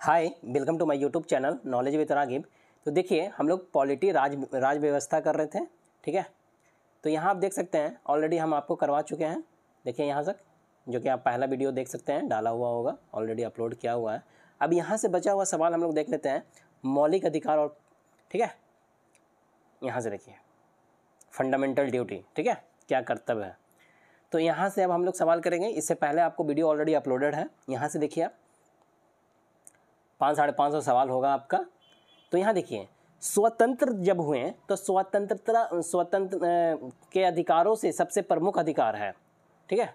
Hi welcome to my YouTube channel knowledge with Ragib तो देखिए हम लोग पॉलिटी राज राज व्यवस्था कर रहे थे ठीक है तो यहाँ आप देख सकते हैं ऑलरेडी हम आपको करवा चुके हैं देखिए यहाँ तक जो कि आप पहला वीडियो देख सकते हैं डाला हुआ होगा ऑलरेडी अपलोड किया हुआ है अब यहाँ से बचा हुआ सवाल हम लोग देख लेते हैं मौलिक अधिकार और ठीक है यहाँ से देखिए फंडामेंटल ड्यूटी ठीक है क्या कर्तव्य है तो यहाँ से अब हम लोग सवाल करेंगे इससे पहले आपको वीडियो ऑलरेडी अपलोडेड है यहाँ से देखिए आप पाँच साढ़े पाँच सौ सवाल होगा आपका तो यहाँ देखिए स्वतंत्र जब हुए तो स्वतंत्रता स्वतंत्र के अधिकारों से सबसे प्रमुख अधिकार है ठीक है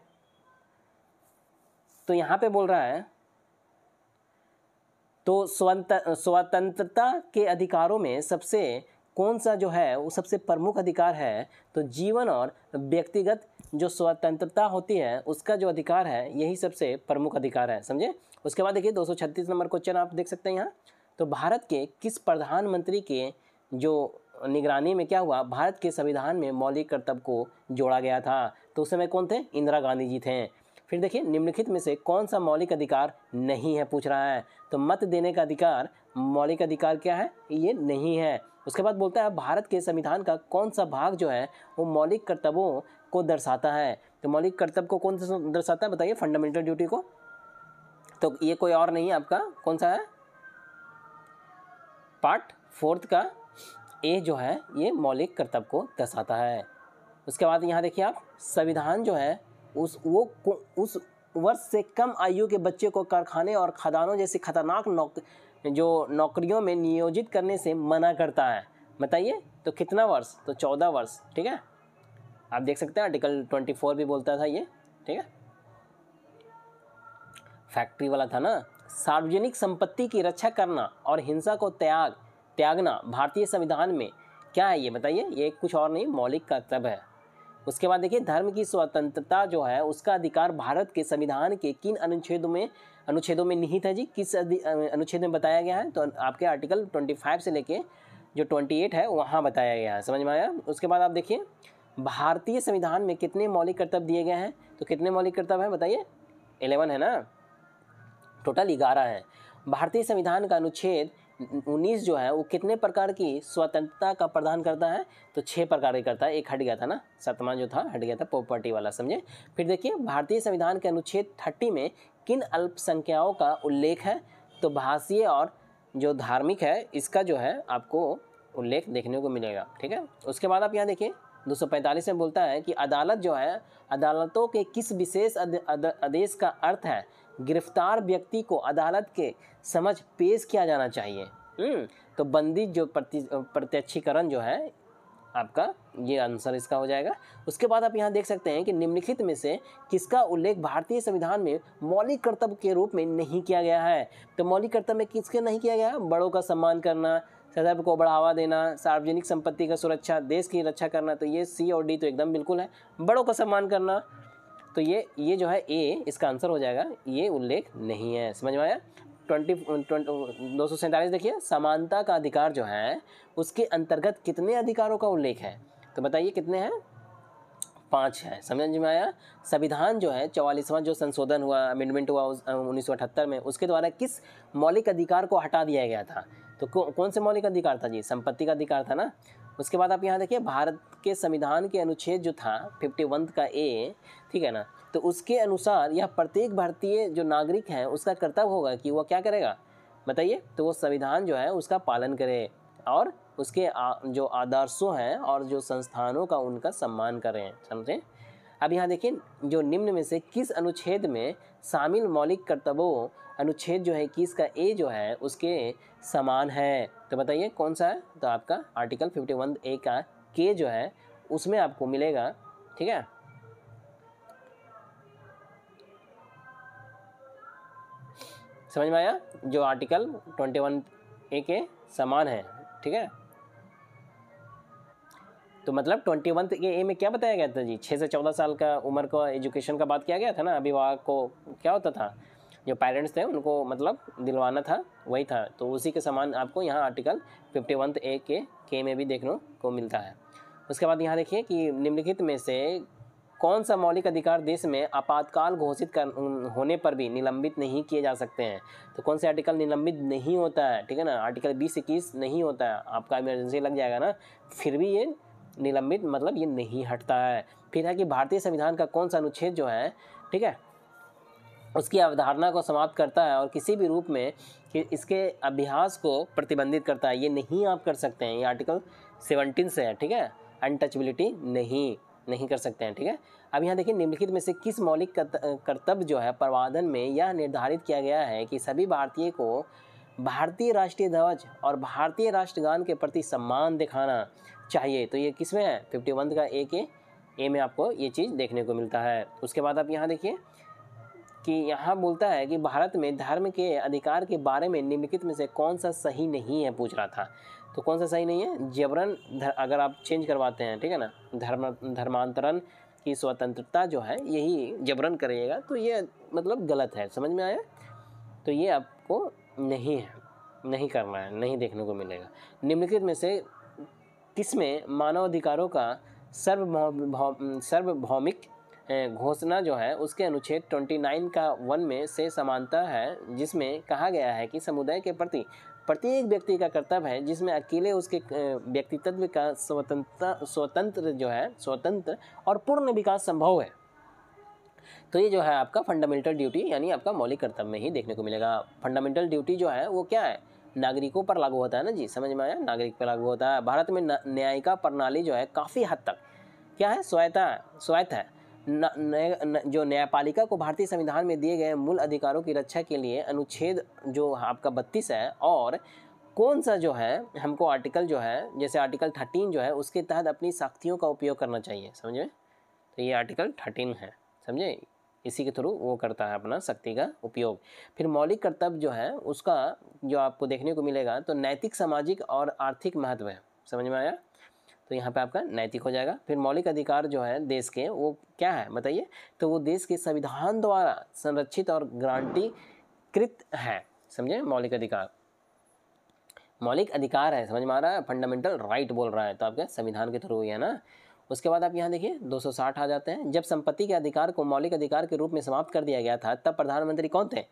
तो यहाँ पे बोल रहा है तो स्वंत स्वतंत्रता के अधिकारों में सबसे कौन सा जो है वो सबसे प्रमुख अधिकार है तो जीवन और व्यक्तिगत जो स्वतंत्रता होती है उसका जो अधिकार है यही सबसे प्रमुख अधिकार है समझे उसके बाद देखिए 236 नंबर क्वेश्चन आप देख सकते हैं यहाँ तो भारत के किस प्रधानमंत्री के जो निगरानी में क्या हुआ भारत के संविधान में मौलिक कर्तव्य को जोड़ा गया था तो उस समय कौन थे इंदिरा गांधी जी थे फिर देखिए निम्नलिखित में से कौन सा मौलिक अधिकार नहीं है पूछ रहा है तो मत देने का अधिकार मौलिक अधिकार क्या है ये नहीं है उसके बाद बोलता है भारत के संविधान का कौन सा भाग जो है वो मौलिक कर्तव्यों को दर्शाता है तो मौलिक कर्तव्य को कौन सा दर्शाता है बताइए फंडामेंटल ड्यूटी को तो ये कोई और नहीं है आपका कौन सा है पार्ट फोर्थ का ए जो है ये मौलिक कर्तव्य को दर्शाता है उसके बाद यहाँ देखिए आप संविधान जो है उस वो उस वर्ष से कम आयु के बच्चे को कारखाने और खदानों जैसी खतरनाक नौक जो नौकरियों में नियोजित करने से मना करता है बताइए तो कितना वर्ष तो चौदह वर्ष ठीक है आप देख सकते हैं आर्टिकल ट्वेंटी फोर भी बोलता था ये ठीक है फैक्ट्री वाला था ना सार्वजनिक संपत्ति की रक्षा करना और हिंसा को त्याग त्यागना भारतीय संविधान में क्या है ये बताइए ये कुछ और नहीं मौलिक कर्तव्य है उसके बाद देखिए धर्म की स्वतंत्रता जो है उसका अधिकार भारत के संविधान के किन अनुच्छेदों में अनुच्छेदों में निहित है जी किस अनुच्छेद में बताया गया है तो आपके आर्टिकल 25 से लेके जो 28 है वहाँ बताया गया है समझ में आया उसके बाद आप देखिए भारतीय संविधान में कितने मौलिक कर्तव्य दिए गए हैं तो कितने मौलिक कर्तव्य हैं बताइए एलेवन है ना टोटल ग्यारह है भारतीय संविधान का अनुच्छेद 19 जो है वो कितने प्रकार की स्वतंत्रता का प्रदान करता है तो छः प्रकार के करता है एक हट गया था ना सतमान जो था हट गया था प्रॉपर्टी वाला समझे फिर देखिए भारतीय संविधान के अनुच्छेद 30 में किन अल्पसंख्याओं का उल्लेख है तो भाषीय और जो धार्मिक है इसका जो है आपको उल्लेख देखने को मिलेगा ठीक है उसके बाद आप यहाँ देखिए पैंतालीस में बोलता है कि अदालत जो है अदालतों के किस विशेष आदेश का अर्थ है गिरफ्तार व्यक्ति को अदालत के समझ पेश किया जाना चाहिए हम्म। तो बंदी जो प्रति प्रत्यक्षीकरण जो है आपका ये आंसर इसका हो जाएगा उसके बाद आप यहाँ देख सकते हैं कि निम्नलिखित में से किसका उल्लेख भारतीय संविधान में मौलिक कर्तव्य के रूप में नहीं किया गया है तो मौलिक कर्तव्य में किसके नहीं किया गया है बड़ों का सम्मान करना सदर्भ को बढ़ावा देना सार्वजनिक संपत्ति का सुरक्षा देश की रक्षा करना तो ये सी और डी तो एकदम बिल्कुल है बड़ों का सम्मान करना तो ये ये जो है ए इसका आंसर हो जाएगा ये उल्लेख नहीं है समझ में आया ट्वेंटी दो सौ सैंतालीस देखिए समानता का अधिकार जो है उसके अंतर्गत कितने अधिकारों का उल्लेख है तो बताइए कितने हैं पाँच है समझ में आया संविधान जो है चवालीसवां जो संशोधन हुआ अमेंडमेंट हुआ उन्नीस सौ अठहत्तर में उसके द्वारा किस मौलिक अधिकार को हटा दिया गया था तो कौन से मौलिक अधिकार था जी संपत्ति का अधिकार था ना उसके बाद आप यहाँ देखिए भारत के संविधान के अनुच्छेद जो था फिफ्टी वन का ए ठीक है ना तो उसके अनुसार यह प्रत्येक भारतीय जो नागरिक हैं उसका कर्तव्य होगा कि वह क्या करेगा बताइए तो वो संविधान जो है उसका पालन करे और उसके आ, जो आदर्शों हैं और जो संस्थानों का उनका सम्मान करें समझें अब यहाँ देखिए जो निम्न में से किस अनुच्छेद में शामिल मौलिक कर्तव्यों अनुच्छेद जो है किसका ए जो है उसके समान है तो बताइए कौन सा है तो आपका आर्टिकल फिफ्टी वन ए का के जो है उसमें आपको मिलेगा ठीक है समझ में आया जो आर्टिकल ट्वेंटी वन ए के समान है ठीक है तो मतलब ट्वेंटी वन ए में क्या बताया गया था जी छः से चौदह साल का उम्र का एजुकेशन का बात किया गया था ना अभिभावक को क्या होता था जो पेरेंट्स थे उनको मतलब दिलवाना था वही था तो उसी के समान आपको यहाँ आर्टिकल फिफ्टी वन ए के के में भी देखने को मिलता है उसके बाद यहाँ देखिए कि निम्नलिखित में से कौन सा मौलिक अधिकार देश में आपातकाल घोषित कर होने पर भी निलंबित नहीं किए जा सकते हैं तो कौन सा आर्टिकल निलंबित नहीं होता है ठीक है ना आर्टिकल बीस इक्कीस नहीं होता है आपका इमरजेंसी लग जाएगा ना फिर भी ये निलंबित मतलब ये नहीं हटता है फिर है कि भारतीय संविधान का कौन सा अनुच्छेद जो है ठीक है उसकी अवधारणा को समाप्त करता है और किसी भी रूप में कि इसके अभ्यास को प्रतिबंधित करता है ये नहीं आप कर सकते हैं ये आर्टिकल सेवनटीन से है ठीक है अनटचबिलिटी नहीं नहीं कर सकते हैं ठीक है अब यहाँ देखिए निम्नलिखित में से किस मौलिक कर्तव्य जो है प्रवादन में यह निर्धारित किया गया है कि सभी भारतीय को भारतीय राष्ट्रीय ध्वज और भारतीय राष्ट्रगान के प्रति सम्मान दिखाना चाहिए तो ये किस में है फिफ्टी वन का ए के ए में आपको ये चीज़ देखने को मिलता है उसके बाद आप यहाँ देखिए कि यहाँ बोलता है कि भारत में धर्म के अधिकार के बारे में निम्नलिखित में से कौन सा सही नहीं है पूछ रहा था तो कौन सा सही नहीं है जबरन अगर आप चेंज करवाते हैं ठीक है ना धर्म धर्मांतरण की स्वतंत्रता जो है यही जबरन करिएगा तो ये मतलब गलत है समझ में आया तो ये आपको नहीं है नहीं करना है नहीं देखने को मिलेगा निम्नलिखित में से किस में मानव अधिकारों का सर्वभौम सर्वभौमिक घोषणा जो है उसके अनुच्छेद 29 का वन में से समानता है जिसमें कहा गया है कि समुदाय के प्रति प्रत्येक व्यक्ति का कर्तव्य है जिसमें अकेले उसके व्यक्तित्व का स्वतंत्रता स्वतंत्र जो है स्वतंत्र और पूर्ण विकास संभव है तो ये जो है आपका फंडामेंटल ड्यूटी यानी आपका मौलिक कर्तव्य में ही देखने को मिलेगा फंडामेंटल ड्यूटी जो है वो क्या है नागरिकों पर लागू होता है ना जी समझ में आया नागरिक पर लागू होता है भारत में न्यायिका प्रणाली जो है काफ़ी हद तक क्या है स्वायत्ता स्वायत्त है जो न्यायपालिका को भारतीय संविधान में दिए गए मूल अधिकारों की रक्षा के लिए अनुच्छेद जो आपका बत्तीस है और कौन सा जो है हमको आर्टिकल जो है जैसे आर्टिकल थर्टीन जो है उसके तहत अपनी शक्तियों का उपयोग करना चाहिए समझे तो ये आर्टिकल थर्टीन है समझे इसी के थ्रू वो करता है अपना शक्ति का उपयोग फिर मौलिक कर्तव्य जो है उसका जो आपको देखने को मिलेगा तो नैतिक सामाजिक और आर्थिक महत्व है समझ में आया तो यहाँ पे आपका नैतिक हो जाएगा फिर मौलिक अधिकार जो है देश के वो क्या है बताइए तो वो देश के संविधान द्वारा संरक्षित और ग्रांटी कृत है समझे मौलिक अधिकार मौलिक अधिकार है समझ में आ रहा है फंडामेंटल राइट बोल रहा है तो आपके संविधान के थ्रू ही है ना उसके बाद आप यहाँ देखिए 260 आ जाते हैं जब संपत्ति के अधिकार को मौलिक अधिकार के रूप में समाप्त कर दिया गया था तब प्रधानमंत्री कौन थे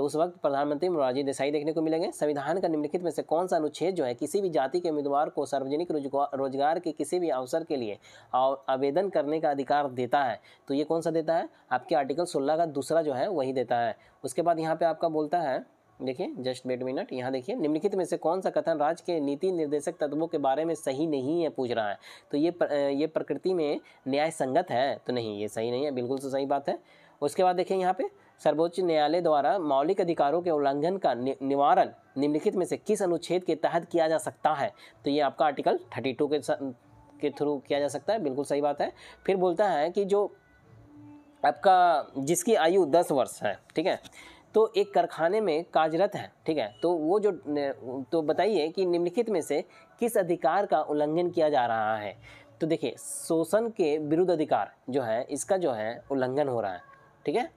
तो उस वक्त प्रधानमंत्री मोरारजी देसाई देखने को मिलेंगे संविधान का निम्नलिखित में से कौन सा अनुच्छेद जो है किसी भी जाति के उम्मीदवार को सार्वजनिक रोजगार के किसी भी अवसर के लिए आवेदन करने का अधिकार देता है तो ये कौन सा देता है आपके आर्टिकल सोलह का दूसरा जो है वही देता है उसके बाद यहाँ पर आपका बोलता है देखिए जस्ट वेट मिनट यहाँ देखिए निम्नलिखित में से कौन सा कथन राज्य के नीति निर्देशक तत्वों के बारे में सही नहीं है पूछ रहा है तो ये प्र, ये प्रकृति में न्याय संगत है तो नहीं ये सही नहीं है बिल्कुल तो सही बात है उसके बाद देखिए यहाँ पे सर्वोच्च न्यायालय द्वारा मौलिक अधिकारों के उल्लंघन का नि, निवारण निम्नलिखित में से किस अनुच्छेद के तहत किया जा सकता है तो ये आपका आर्टिकल 32 के के थ्रू किया जा सकता है बिल्कुल सही बात है फिर बोलता है कि जो आपका जिसकी आयु दस वर्ष है ठीक है तो एक कारखाने में कार्यरत है ठीक है तो वो जो तो बताइए कि निम्नलिखित में से किस अधिकार का उल्लंघन किया जा रहा है तो देखिए शोषण के विरुद्ध अधिकार जो है इसका जो है उल्लंघन हो रहा है ठीक है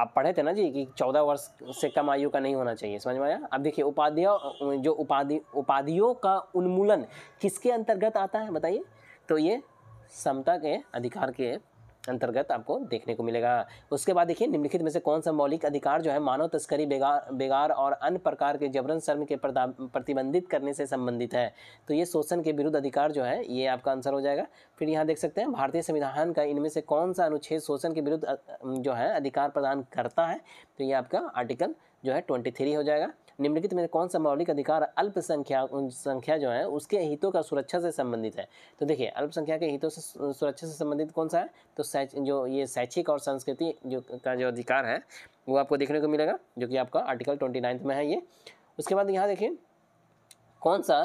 आप पढ़े थे ना जी कि चौदह वर्ष से कम आयु का नहीं होना चाहिए समझ में आया अब देखिए उपाधियों जो उपाधि उपाधियों का उन्मूलन किसके अंतर्गत आता है बताइए तो ये समता के अधिकार के अंतर्गत आपको देखने को मिलेगा उसके बाद देखिए निम्नलिखित में से कौन सा मौलिक अधिकार जो है मानव तस्करी बेगा बेगार और अन्य प्रकार के जबरन शर्म के प्रतिबंधित करने से संबंधित है तो ये शोषण के विरुद्ध अधिकार जो है ये आपका आंसर हो जाएगा फिर यहाँ देख सकते हैं भारतीय संविधान का इनमें से कौन सा अनुच्छेद शोषण के विरुद्ध जो है अधिकार प्रदान करता है तो ये आपका आर्टिकल जो है ट्वेंटी थ्री हो जाएगा निम्नलिखित में कौन सा मौलिक अधिकार अल्पसंख्या संख्या जो है उसके हितों का सुरक्षा से संबंधित है तो देखिए अल्पसंख्या के हितों से सुरक्षा से संबंधित कौन सा है तो जो ये शैक्षिक और संस्कृति जो का जो अधिकार है वो आपको देखने को मिलेगा जो कि आपका आर्टिकल ट्वेंटी में है ये उसके बाद यहाँ देखिए कौन सा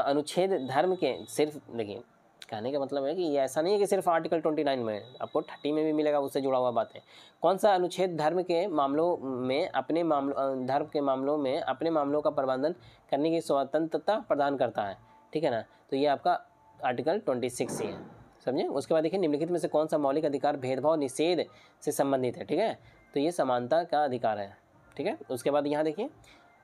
अनुच्छेद धर्म के सिर्फ देखिए कहने का मतलब है कि ये ऐसा नहीं है कि सिर्फ आर्टिकल 29 में आपको 30 में भी मिलेगा उससे जुड़ा हुआ बात है कौन सा अनुच्छेद धर्म के मामलों में अपने मामलों धर्म के मामलों में अपने मामलों का प्रबंधन करने की स्वतंत्रता प्रदान करता है ठीक है ना तो ये आपका आर्टिकल ट्वेंटी सिक्स ही है समझे उसके बाद देखिए निम्नलिखित में से कौन सा मौलिक अधिकार भेदभाव निषेध से संबंधित है ठीक है तो ये समानता का अधिकार है ठीक है उसके बाद यहाँ देखिए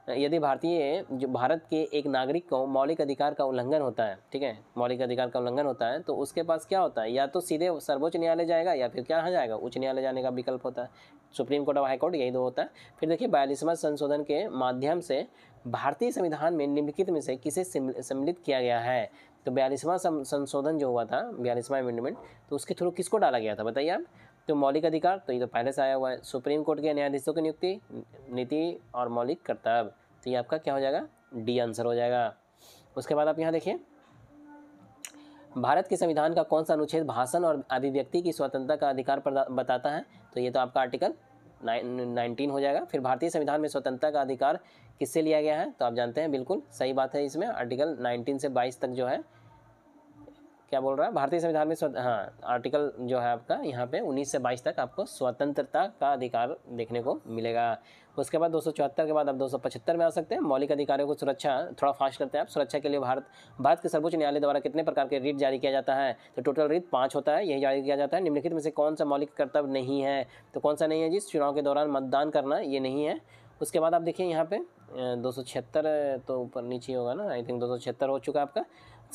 यदि भारतीय जो भारत के एक नागरिक को मौलिक अधिकार का उल्लंघन होता है ठीक है मौलिक अधिकार का उल्लंघन होता है तो उसके पास क्या होता है या तो सीधे सर्वोच्च न्यायालय जाएगा या फिर क्या हाँ, जाएगा उच्च न्यायालय जाने का विकल्प होता है सुप्रीम कोर्ट और हाईकोर्ट यही दो होता है फिर देखिए बयालीसवा संशोधन के माध्यम से भारतीय संविधान में निम्नलिखित में से किसे सम्मिलित किया गया है तो बयालीसवां संशोधन जो हुआ था बयालीसवां अमेंडमेंट तो उसके थ्रू किसको डाला गया था बताइए आप तो मौलिक अधिकार तो ये तो पहले से आया हुआ है सुप्रीम कोर्ट के न्यायाधीशों की नियुक्ति नीति और मौलिक कर्तव्य तो ये आपका क्या हो जाएगा डी आंसर हो जाएगा उसके बाद आप यहाँ देखिए भारत के संविधान का कौन सा अनुच्छेद भाषण और अभिव्यक्ति की स्वतंत्रता का अधिकार बताता है तो ये तो आपका आर्टिकल नाइनटीन हो जाएगा फिर भारतीय संविधान में स्वतंत्रता का अधिकार किससे लिया गया है तो आप जानते हैं बिल्कुल सही बात है इसमें आर्टिकल 19 से 22 तक जो है क्या बोल रहा है भारतीय संविधान में हाँ आर्टिकल जो है आपका यहाँ पे 19 से 22 तक आपको स्वतंत्रता का अधिकार देखने को मिलेगा उसके बाद दो के बाद आप दो में आ सकते हैं मौलिक अधिकारों को सुरक्षा थोड़ा फास्ट करते हैं आप सुरक्षा के लिए भारत भारत के सर्वोच्च न्यायालय द्वारा कितने प्रकार के रीट जारी किया जाता है तो टोटल रीट पाँच होता है यही जारी किया जाता है निम्नलिखित में से कौन सा मौलिक कर्तव्य नहीं है तो कौन सा नहीं है जी चुनाव के दौरान मतदान करना ये नहीं है उसके बाद आप देखिए यहाँ पे दो तो ऊपर नीचे होगा ना आई थिंक दो हो चुका आपका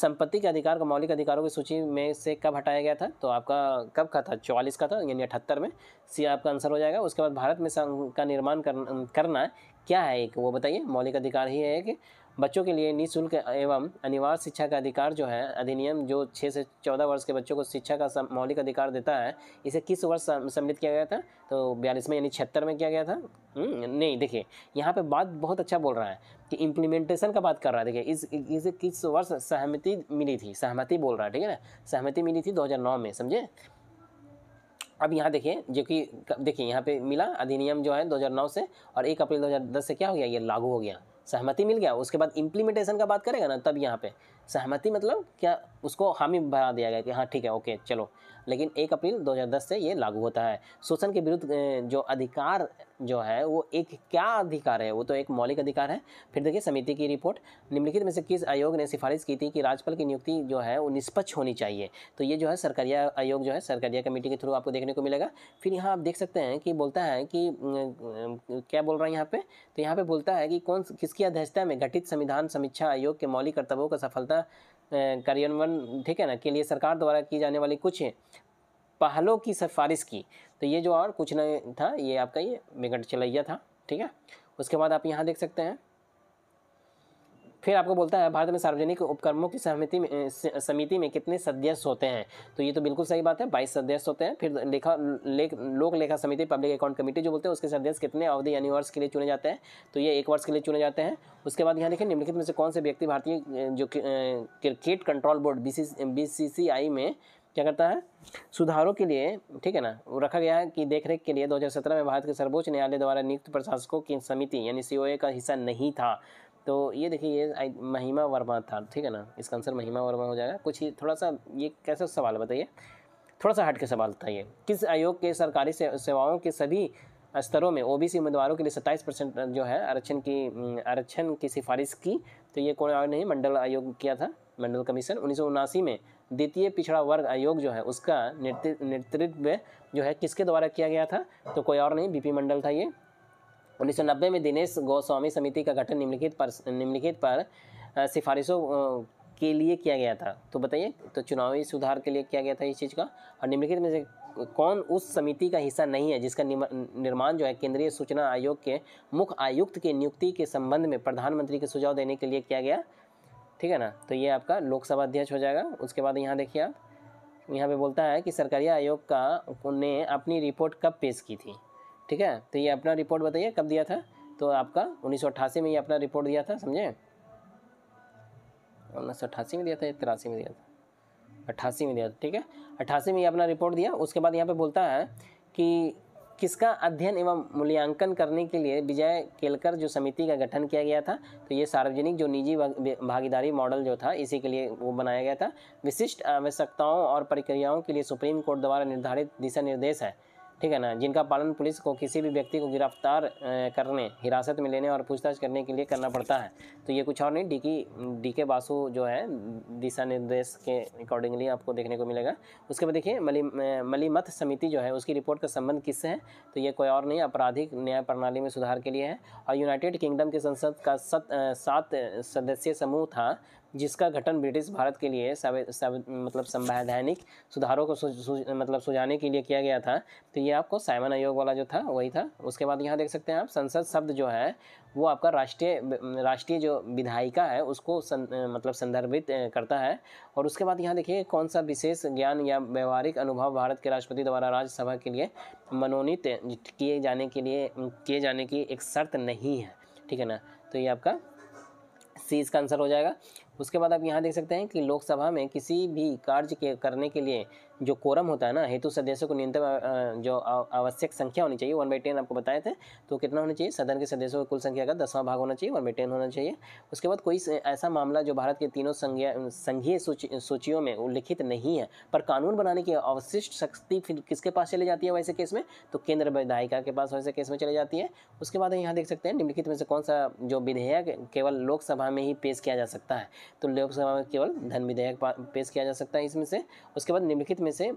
संपत्ति के अधिकार का मौलिक अधिकारों की सूची में से कब हटाया गया था तो आपका कब का था चौवालीस का था यानी अठहत्तर में सी आपका आंसर हो जाएगा उसके बाद भारत में संघ का निर्माण करना क्या है एक वो बताइए मौलिक अधिकार ही है कि बच्चों के लिए निःशुल्क एवं अनिवार्य शिक्षा का अधिकार जो है अधिनियम जो छः से चौदह वर्ष के बच्चों को शिक्षा का मौलिक अधिकार देता है इसे किस वर्ष सम्मिलित किया गया था तो बयालीसवें यानी छिहत्तर में किया गया था हम्म, नहीं देखिए यहाँ पे बात बहुत अच्छा बोल रहा है कि इम्प्लीमेंटेशन का बात कर रहा है देखिए इस इसे किस वर्ष सहमति मिली थी सहमति बोल रहा है ठीक है ना सहमति मिली थी दो में समझे अब यहाँ देखिए जो कि देखिए यहाँ पे मिला अधिनियम जो है 2009 से और एक अप्रैल 2010 से क्या हो गया ये लागू हो गया सहमति मिल गया उसके बाद इम्प्लीमेंटेशन का बात करेगा ना तब यहाँ पे सहमति मतलब क्या उसको हामी भरा दिया गया कि हाँ ठीक है ओके चलो लेकिन एक अप्रैल 2010 से ये लागू होता है शोषण के विरुद्ध जो अधिकार जो है वो एक क्या अधिकार है वो तो एक मौलिक अधिकार है फिर देखिए समिति की रिपोर्ट निम्नलिखित में से किस आयोग ने सिफारिश की थी कि राज्यपाल की नियुक्ति जो है वो निष्पक्ष होनी चाहिए तो ये जो है सरकारिया आयोग जो है सरकारिया कमेटी के थ्रू आपको देखने को मिलेगा फिर यहाँ आप देख सकते हैं कि बोलता है कि क्या बोल रहा है यहाँ पे तो यहाँ पे बोलता है कि कौन किसकी अध्यक्षता में गठित संविधान समीक्षा आयोग के मौलिक कर्तव्यों का सफलता सहायता कार्यान्वयन ठीक है ना के लिए सरकार द्वारा की जाने वाली कुछ पहलों की सिफारिश की तो ये जो और कुछ नहीं था ये आपका ये बिगड़ चलैया था ठीक है उसके बाद आप यहाँ देख सकते हैं फिर आपको बोलता है भारत में सार्वजनिक उपक्रमों की समिति में समिति में कितने सदस्य होते हैं तो ये तो बिल्कुल सही बात है बाईस सदस्य होते हैं फिर लेखा लेख लोक लेखा समिति पब्लिक अकाउंट कमेटी जो बोलते हैं उसके सदस्य कितने अवधि यानी वर्ष के लिए चुने जाते हैं तो ये एक वर्ष के लिए चुने जाते हैं उसके बाद यहाँ देखिए निम्नलिखित में से कौन से व्यक्ति भारतीय जो क्रिकेट कंट्रोल बोर्ड बी में क्या करता है सुधारों के लिए ठीक है ना रखा गया है कि देखरेख के लिए 2017 में भारत के सर्वोच्च न्यायालय द्वारा नियुक्त प्रशासकों की समिति यानी सी का हिस्सा नहीं था तो ये देखिए ये महिमा वर्मा था ठीक है ना इसका आंसर महिमा वर्मा हो जाएगा कुछ ही थोड़ा सा ये कैसा सवाल बताइए थोड़ा सा हट के सवाल था ये किस आयोग के सरकारी सेवाओं के सभी स्तरों में ओबीसी उम्मीदवारों के लिए सत्ताईस परसेंट जो है आरक्षण की आरक्षण की सिफारिश की तो ये कौन आयोग नहीं मंडल आयोग किया था मंडल कमीशन उन्नीस में द्वितीय पिछड़ा वर्ग आयोग जो है उसका नेतृत्व जो है किसके द्वारा किया गया था तो कोई और नहीं बीपी मंडल था ये 1990 में दिनेश गोस्वामी समिति का गठन निम्नलिखित पर निम्नलिखित पर सिफारिशों के लिए किया गया था तो बताइए तो चुनावी सुधार के लिए किया गया था इस चीज़ का और निम्नलिखित में से कौन उस समिति का हिस्सा नहीं है जिसका निर्माण जो है केंद्रीय सूचना आयोग के मुख्य आयुक्त की नियुक्ति के संबंध में प्रधानमंत्री के सुझाव देने के लिए किया गया ठीक है ना तो ये आपका लोकसभा अध्यक्ष हो जाएगा उसके बाद यहाँ देखिए आप यहाँ पे बोलता है कि सरकारी आयोग का ने अपनी रिपोर्ट कब पेश की थी ठीक है तो ये अपना रिपोर्ट बताइए कब दिया था तो आपका उन्नीस में ये अपना रिपोर्ट दिया था समझे उन्नीस में दिया था तिरासी में दिया था अट्ठासी में दिया था ठीक है अट्ठासी में ये अपना रिपोर्ट दिया उसके बाद यहाँ पे बोलता है कि किसका अध्ययन एवं मूल्यांकन करने के लिए विजय केलकर जो समिति का गठन किया गया था तो ये सार्वजनिक जो निजी भागीदारी मॉडल जो था इसी के लिए वो बनाया गया था विशिष्ट आवश्यकताओं और प्रक्रियाओं के लिए सुप्रीम कोर्ट द्वारा निर्धारित दिशा निर्देश है ठीक है ना जिनका पालन पुलिस को किसी भी व्यक्ति को गिरफ्तार करने हिरासत में लेने और पूछताछ करने के लिए करना पड़ता है तो ये कुछ और नहीं डी की डी के बासु जो है दिशा निर्देश के अकॉर्डिंगली आपको देखने को मिलेगा उसके बाद देखिए मली मलिमत समिति जो है उसकी रिपोर्ट का संबंध किससे है तो ये कोई और नहीं आपराधिक न्याय प्रणाली में सुधार के लिए है और यूनाइटेड किंगडम के संसद का सत सात सदस्यीय समूह था जिसका गठन ब्रिटिश भारत के लिए सब, सब मतलब संवैधानिक सुधारों को सु, सु, मतलब सुझाने के लिए किया गया था तो ये आपको साइमन आयोग वाला जो था वही था उसके बाद यहाँ देख सकते हैं आप संसद शब्द जो है वो आपका राष्ट्रीय राष्ट्रीय जो विधायिका है उसको सं, मतलब संदर्भित करता है और उसके बाद यहाँ देखिए कौन सा विशेष ज्ञान या व्यवहारिक अनुभव भारत के राष्ट्रपति द्वारा राज्यसभा के लिए मनोनीत किए जाने के लिए किए जाने की एक शर्त नहीं है ठीक है ना तो ये आपका सी इसका आंसर हो जाएगा उसके बाद आप यहाँ देख सकते हैं कि लोकसभा में किसी भी कार्य के करने के लिए जो कोरम होता है ना हेतु सदस्यों को न्यूनतम जो आवश्यक संख्या होनी चाहिए वन बाई टेन आपको बताए थे तो कितना होना चाहिए सदन के सदस्यों की कुल संख्या का दसवां भाग होना चाहिए वन बाई टेन होना चाहिए उसके बाद कोई ऐसा मामला जो भारत के तीनों संघीय सूचियों में उल्लिखित नहीं है पर कानून बनाने की अवशिष्ट शक्ति फिर किसके पास चली जाती है वैसे केस में तो केंद्र विधायिका के पास वैसे केस में चली जाती है उसके बाद यहाँ देख सकते हैं निम्नलिखित में से कौन सा जो विधेयक केवल लोकसभा में ही पेश किया जा सकता है तो लोकसभा में केवल धन विधेयक पेश किया जा सकता है इसमें से उसके बाद निम्नलिखित में से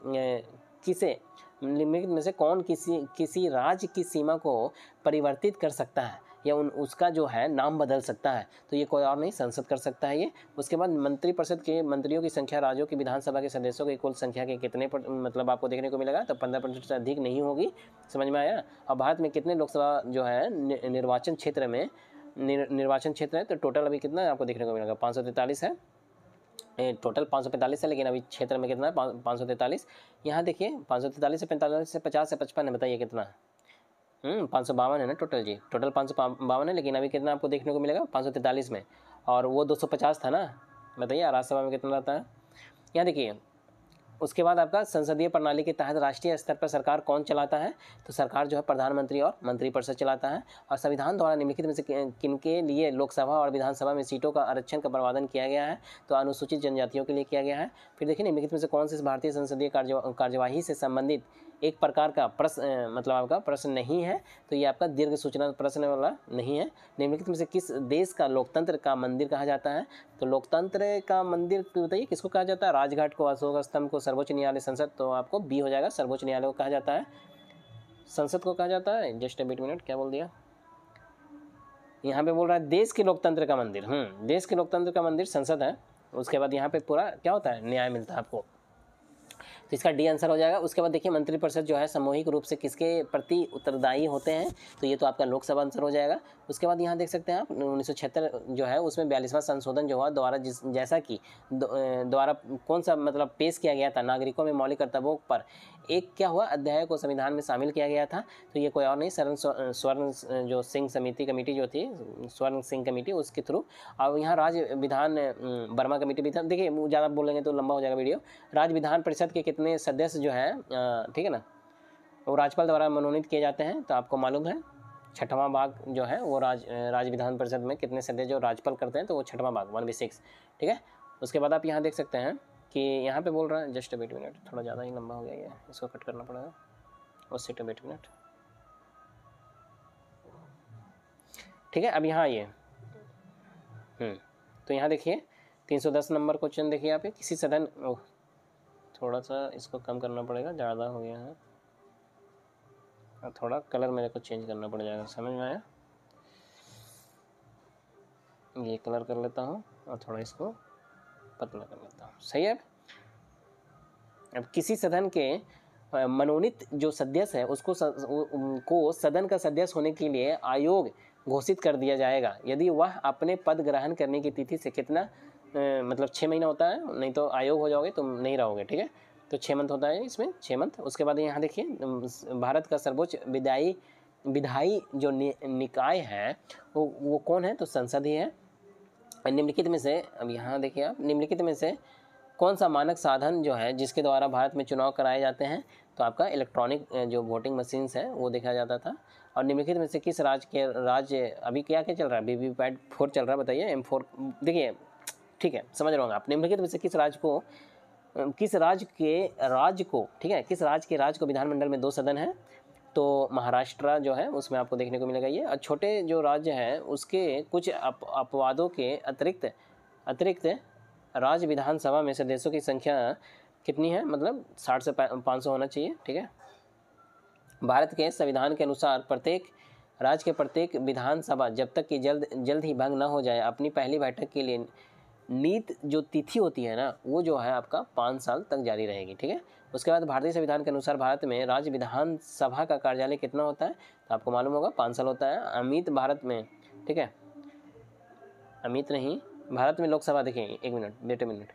किसे निम्नलिखित में से कौन किसी किसी राज्य की सीमा को परिवर्तित कर सकता है या उन उसका जो है नाम बदल सकता है तो ये कोई और नहीं संसद कर सकता है ये उसके बाद मंत्री परिषद के मंत्रियों की संख्या राज्यों की विधानसभा के सदस्यों की कुल संख्या के कितने पर, मतलब आपको देखने को मिलेगा तो पंद्रह प्रतिशत से अधिक नहीं होगी समझ में आया और भारत में कितने लोकसभा जो है निर्वाचन क्षेत्र में निर्वाचन क्षेत्र है तो टोटल अभी कितना है आपको देखने को मिलेगा पाँच सौ तैंतालीस है टोटल पाँच सौ पैंतालीस है लेकिन अभी क्षेत्र में कितना है पाँच सौ तैंतालीस यहाँ देखिए पाँच सौ तैंतालीस से पैंतालीस से पचास से पचपन है बताइए कितना है हम्म, पाँच सौ बावन है ना टोटल जी टोटल पाँच सौ बावन है लेकिन अभी कितना आपको देखने को मिलेगा पाँच सौ तैंतालीस में और वो दो सौ पचास था ना बताइए राज्यसभा में कितना रहता है यहाँ देखिए उसके बाद आपका संसदीय प्रणाली के तहत राष्ट्रीय स्तर पर सरकार कौन चलाता है तो सरकार जो है प्रधानमंत्री और मंत्रिपरिषद चलाता है और संविधान द्वारा निम्नलिखित में से किन के लिए लोकसभा और विधानसभा में सीटों का आरक्षण का प्रवादन किया गया है तो अनुसूचित जनजातियों के लिए किया गया है फिर देखिए निम्नलिखित में से कौन से भारतीय संसदीय कार्यवाही से संबंधित एक प्रकार का प्रश्न मतलब आपका प्रश्न नहीं है तो ये आपका दीर्घ सूचना प्रश्न वाला नहीं है निम्नलिखित में से किस देश का लोकतंत्र का मंदिर कहा जाता है तो लोकतंत्र का मंदिर तो बताइए किसको कहा जाता है राजघाट को अशोक स्तंभ को सर्वोच्च न्यायालय संसद तो आपको बी हो जाएगा सर्वोच्च न्यायालय को कहा जाता है संसद को कहा जाता है जस्ट बीट मिनट क्या बोल दिया यहाँ पे बोल रहा है देश के लोकतंत्र का मंदिर हम्म, देश के लोकतंत्र का मंदिर संसद है उसके बाद यहाँ पे पूरा क्या होता है न्याय मिलता है आपको तो इसका डी आंसर हो जाएगा उसके बाद देखिए मंत्रिपरिषद जो है सामूहिक रूप से किसके प्रति उत्तरदायी होते हैं तो ये तो आपका लोकसभा आंसर हो जाएगा उसके बाद यहाँ देख सकते हैं आप उन्नीस जो है उसमें बयालीसवां संशोधन जो हुआ द्वारा जिस जैसा कि द्वारा कौन सा मतलब पेश किया गया था नागरिकों में मौलिक कर्तव्यों पर एक क्या हुआ अध्याय को संविधान में शामिल किया गया था तो ये कोई और नहीं सरन स्वर्ण जो सिंह समिति कमेटी जो थी स्वर्ण सिंह कमेटी उसके थ्रू और यहाँ राज्य विधान वर्मा कमेटी भी था देखिए ज़्यादा बोलेंगे तो लंबा हो जाएगा वीडियो राज्य विधान परिषद के कितने सदस्य जो हैं ठीक है ना वो राज्यपाल द्वारा मनोनीत किए जाते हैं तो आपको मालूम है छठवां भाग जो है वो राज राज्य विधान परिषद में कितने सदस्य जो राज्यपाल करते हैं तो वो छठवां भाग वन बी सिक्स ठीक है उसके बाद आप यहाँ देख सकते हैं कि यहाँ पे बोल रहा है जस्ट अबेट मिनट थोड़ा ज़्यादा ही लंबा हो गया है इसको कट करना पड़ेगा और सिट अबेट मिनट ठीक है अब यहाँ आइए हम्म, तो यहाँ देखिए 310 नंबर क्वेश्चन देखिए यहाँ पे किसी सदन ओह थोड़ा सा इसको कम करना पड़ेगा ज़्यादा हो गया है और थोड़ा कलर मेरे को चेंज करना पड़ जाएगा समझ में आया ये कलर कर लेता हूँ और थोड़ा इसको पत्र नगर मिलता हूँ सही है अब किसी सदन के मनोनीत जो सदस्य है उसको स, को सदन का सदस्य होने के लिए आयोग घोषित कर दिया जाएगा यदि वह अपने पद ग्रहण करने की तिथि से कितना ए, मतलब छः महीना होता है नहीं तो आयोग हो जाओगे तुम नहीं रहोगे ठीक है तो छः मंथ होता है इसमें छः मंथ उसके बाद यहाँ देखिए भारत का सर्वोच्च विधायी विधायी जो नि, निकाय है वो वो कौन है तो संसद ही है निम्नलिखित में से अब यहाँ देखिए आप निम्नलिखित में से कौन सा मानक साधन जो है जिसके द्वारा भारत में चुनाव कराए जाते हैं तो आपका इलेक्ट्रॉनिक जो वोटिंग मशीन्स है वो देखा जाता था और निम्नलिखित में से किस राज्य के राज्य अभी क्या क्या चल रहा है वी वी पैट फोर चल रहा है बताइए एम फोर देखिए ठीक है समझ रहा हूँ आप निम्नलिखित में से किस राज्य को किस राज्य के राज्य को ठीक है किस राज्य के राज्य को विधानमंडल में दो सदन है तो महाराष्ट्र जो है उसमें आपको देखने को मिलेगा ये और छोटे जो राज्य हैं उसके कुछ अप, अपवादों के अतिरिक्त अतिरिक्त राज्य विधानसभा में से देशों की संख्या कितनी है मतलब साठ से पाँच सौ होना चाहिए ठीक है भारत के संविधान के अनुसार प्रत्येक राज्य के प्रत्येक विधानसभा जब तक कि जल्द जल्द ही भंग न हो जाए अपनी पहली बैठक के लिए नीत जो तिथि होती है ना वो जो है आपका पाँच साल तक जारी रहेगी ठीक है उसके बाद भारतीय संविधान के अनुसार भारत में राज्य विधानसभा का कार्यालय कितना होता है तो आपको मालूम होगा पाँच साल होता है अमित भारत में ठीक है अमित नहीं भारत में लोकसभा देखिए एक मिनट डेढ़ मिनट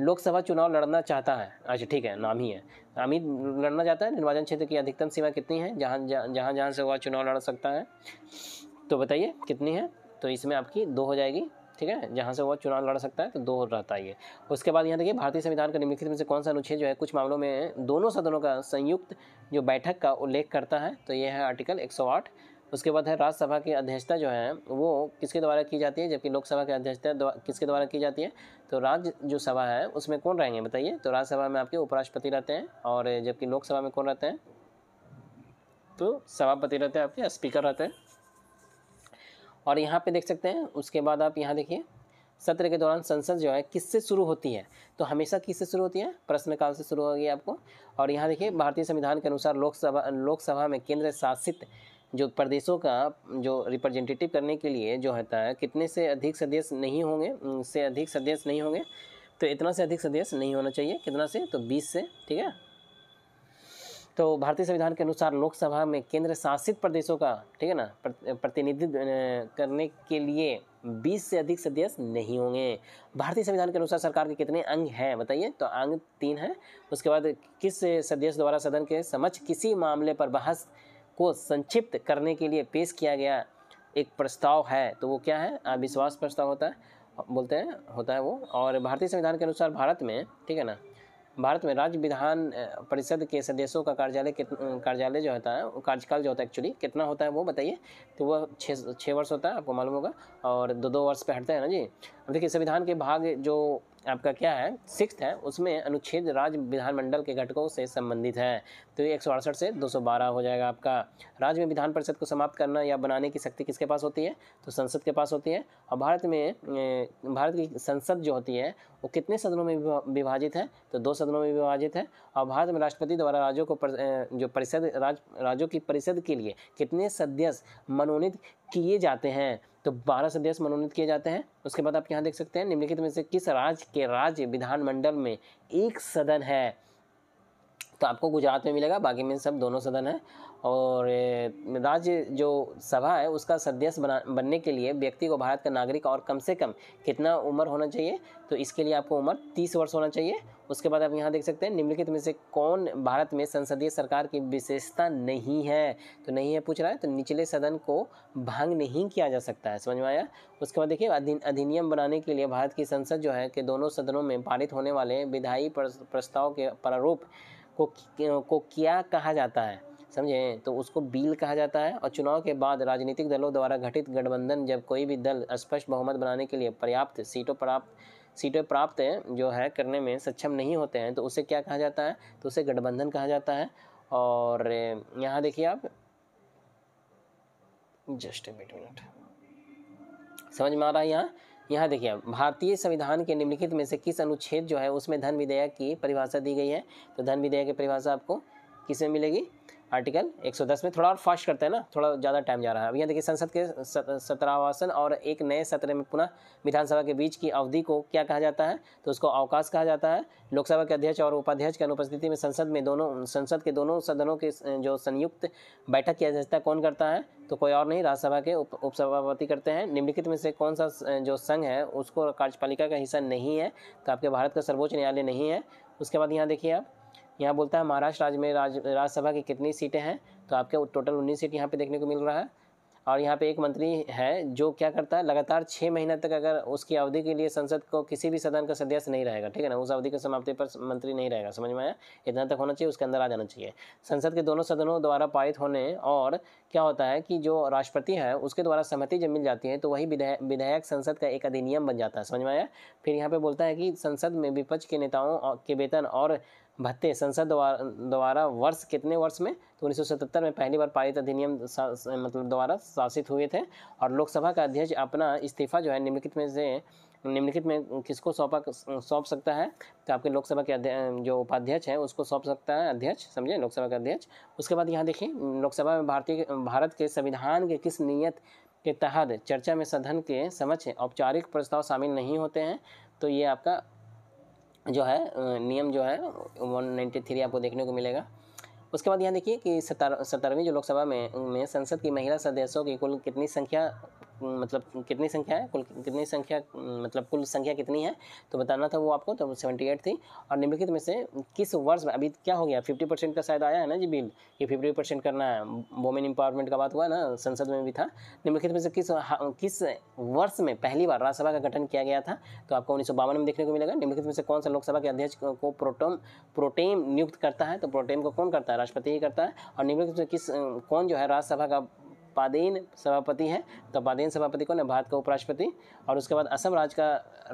लोकसभा चुनाव लड़ना चाहता है अच्छा ठीक है नाम ही है अमित लड़ना चाहता है निर्वाचन क्षेत्र की अधिकतम सीमा कितनी है जहाँ जहाँ जहाँ से वह चुनाव लड़ सकता है तो बताइए कितनी है तो इसमें आपकी दो हो जाएगी ठीक है जहाँ से वह चुनाव लड़ सकता है तो दो रहता है ये उसके बाद यहाँ देखिए भारतीय संविधान का निम्नलिखित में से कौन सा अनुच्छेद जो है कुछ मामलों में दोनों सदनों का संयुक्त जो बैठक का उल्लेख करता है तो ये है आर्टिकल एक उसके बाद है राज्यसभा की अध्यक्षता जो है वो किसके द्वारा की जाती है जबकि लोकसभा की अध्यक्षता किसके द्वारा की जाती है तो राज्य जो सभा है उसमें कौन रहेंगे बताइए तो राज्यसभा में आपके उपराष्ट्रपति रहते हैं और जबकि लोकसभा में कौन रहते हैं तो सभापति रहते हैं आपके स्पीकर रहते हैं और यहाँ पे देख सकते हैं उसके बाद आप यहाँ देखिए सत्र के दौरान संसद जो है किससे शुरू होती है तो हमेशा किससे शुरू होती है प्रश्नकाल से शुरू होगी आपको और यहाँ देखिए भारतीय संविधान के अनुसार लोकसभा लोकसभा में केंद्र शासित जो प्रदेशों का जो रिप्रेजेंटेटिव करने के लिए जो होता है कितने से अधिक सदस्य नहीं होंगे से अधिक सदस्य नहीं होंगे तो इतना से अधिक सदस्य नहीं होना चाहिए कितना से तो बीस से ठीक है तो भारतीय संविधान के अनुसार लोकसभा में केंद्र शासित प्रदेशों का ठीक है ना प्रतिनिधित्व करने के लिए 20 से अधिक सदस्य नहीं होंगे भारतीय संविधान के अनुसार सरकार के कितने अंग हैं बताइए तो अंग तीन हैं उसके बाद किस सदस्य द्वारा सदन के समक्ष किसी मामले पर बहस को संक्षिप्त करने के लिए पेश किया गया एक प्रस्ताव है तो वो क्या है अविश्वास प्रस्ताव होता है बोलते हैं होता है वो और भारतीय संविधान के अनुसार भारत में ठीक है ना भारत में राज्य विधान परिषद के सदस्यों का कार्यालय कार्यालय जो होता है कार्यकाल जो होता है एक्चुअली कितना होता है वो बताइए तो वह छः छः वर्ष होता है आपको मालूम होगा और दो दो वर्ष पे हटते हैं ना जी अब देखिए संविधान के भाग जो आपका क्या है सिक्स है उसमें अनुच्छेद राज्य विधानमंडल के घटकों से संबंधित है तो ये एक से 212 हो जाएगा आपका राज्य में विधान परिषद को समाप्त करना या बनाने की शक्ति किसके पास होती है तो संसद के पास होती है और भारत में भारत की संसद जो होती है वो कितने सदनों में विभाजित है तो दो सदनों में विभाजित है और भारत में राष्ट्रपति द्वारा राज्यों को पर, जो परिषद राज राज्यों की परिषद के लिए कितने सदस्य मनोनीत किए जाते हैं तो बारह सदस्य मनोनीत किए जाते हैं उसके बाद आप यहाँ देख सकते हैं निम्नलिखित में से किस राज्य के राज्य विधानमंडल में एक सदन है तो आपको गुजरात में मिलेगा बाकी में सब दोनों सदन है और राज्य जो सभा है उसका सदस्य बना बनने के लिए व्यक्ति को भारत का नागरिक और कम से कम कितना उम्र होना चाहिए तो इसके लिए आपको उम्र तीस वर्ष होना चाहिए उसके बाद आप यहाँ देख सकते हैं निम्नलिखित में से कौन भारत में संसदीय सरकार की विशेषता नहीं है तो नहीं है पूछ रहा है तो निचले सदन को भंग नहीं किया जा सकता है समझ में आया उसके बाद देखिए अधिन अधिनियम बनाने के लिए भारत की संसद जो है कि दोनों सदनों में पारित होने वाले विधायी प्रस्ताव के प्रारूप को को किया कहा जाता है समझे तो उसको बिल कहा जाता है और चुनाव के बाद राजनीतिक दलों द्वारा घटित गठबंधन जब कोई भी दल स्पष्ट बहुमत बनाने के लिए पर्याप्त सीटों प्राप्त सीटें प्राप्त जो है करने में सक्षम नहीं होते हैं तो उसे क्या कहा जाता है तो उसे गठबंधन कहा जाता है और यहाँ देखिए आप जस्ट मिनट समझ में आ रहा है यहाँ यहाँ देखिए भारतीय संविधान के निम्नलिखित में से किस अनुच्छेद जो है उसमें धन विधेयक की परिभाषा दी गई है तो धन विधेयक की परिभाषा आपको किस में मिलेगी आर्टिकल 110 में थोड़ा और फास्ट करते हैं ना थोड़ा ज़्यादा टाइम जा रहा है अब यहाँ देखिए संसद के सत्रावासन और एक नए सत्र में पुनः विधानसभा के बीच की अवधि को क्या कहा जाता है तो उसको अवकाश कहा जाता है लोकसभा के अध्यक्ष और उपाध्यक्ष की अनुपस्थिति में संसद में दोनों संसद के दोनों सदनों के जो संयुक्त बैठक की अध्यक्षता कौन करता है तो कोई और नहीं राज्यसभा के उप उपसभापति करते हैं निम्नलिखित में से कौन सा जो संघ है उसको कार्यपालिका का हिस्सा नहीं है तो आपके भारत का सर्वोच्च न्यायालय नहीं है उसके बाद यहाँ देखिए आप यहाँ बोलता है महाराष्ट्र राज्य में राज्य राज्यसभा की कितनी सीटें हैं तो आपके टोटल उन्नीस सीट यहाँ पर देखने को मिल रहा है और यहाँ पे एक मंत्री है जो क्या करता है लगातार छः महीने तक अगर उसकी अवधि के लिए संसद को किसी भी सदन का सदस्य नहीं रहेगा ठीक है ना उस अवधि के समाप्ति पर मंत्री नहीं रहेगा समझ में आया इतना तक होना चाहिए उसके अंदर आ जाना चाहिए संसद के दोनों सदनों द्वारा पारित होने और क्या होता है कि जो राष्ट्रपति है उसके द्वारा सहमति जब मिल जाती है तो वही विधायक संसद का एक अधिनियम बन जाता है समझ में आया फिर यहाँ पर बोलता है कि संसद में विपक्ष के नेताओं के वेतन और भत्ते संसद द्वारा वर्ष कितने वर्ष में तो 1977 में पहली बार पारित अधिनियम मतलब द्वारा शासित हुए थे और लोकसभा का अध्यक्ष अपना इस्तीफा जो है निम्नलिखित में से निम्नलिखित में किसको सौंपा सौंप सकता है तो आपके लोकसभा के जो उपाध्यक्ष हैं उसको सौंप सकता है अध्यक्ष समझे लोकसभा के अध्यक्ष उसके बाद यहाँ देखिए लोकसभा में भारतीय भारत के संविधान के किस नियत के तहत चर्चा में सदन के समक्ष औपचारिक प्रस्ताव शामिल नहीं होते हैं तो ये आपका जो है नियम जो है वन नाइन्टी थ्री आपको देखने को मिलेगा उसके बाद यहाँ देखिए कि सत्तर सत्तरवीं जो लोकसभा में में संसद की महिला सदस्यों की कुल कितनी संख्या मतलब कितनी संख्या है कुल कितनी संख्या मतलब कुल संख्या कितनी है तो बताना था वो आपको तो सेवेंटी एट थी और निम्नलिखित में से किस वर्ष में अभी क्या हो गया फिफ्टी परसेंट का शायद आया है ना जी बिल ये फिफ्टी परसेंट करना है वोमेन एम्पावरमेंट का बात हुआ ना संसद में भी था निम्नलिखित में से किस किस वर्ष में पहली बार राज्यसभा का गठन किया गया था तो आपको उन्नीस में देखने को मिलेगा निम्नलिखित में से कौन सा लोकसभा के अध्यक्ष को प्रोटोम प्रोटेम नियुक्त करता है तो प्रोटेम को कौन करता है राष्ट्रपति ही करता है और निम्नलिखित में किस कौन जो है राज्यसभा का पादेन सभापति हैं तो पादेन सभापति कौन है भारत का उपराष्ट्रपति और उसके बाद असम राज्य का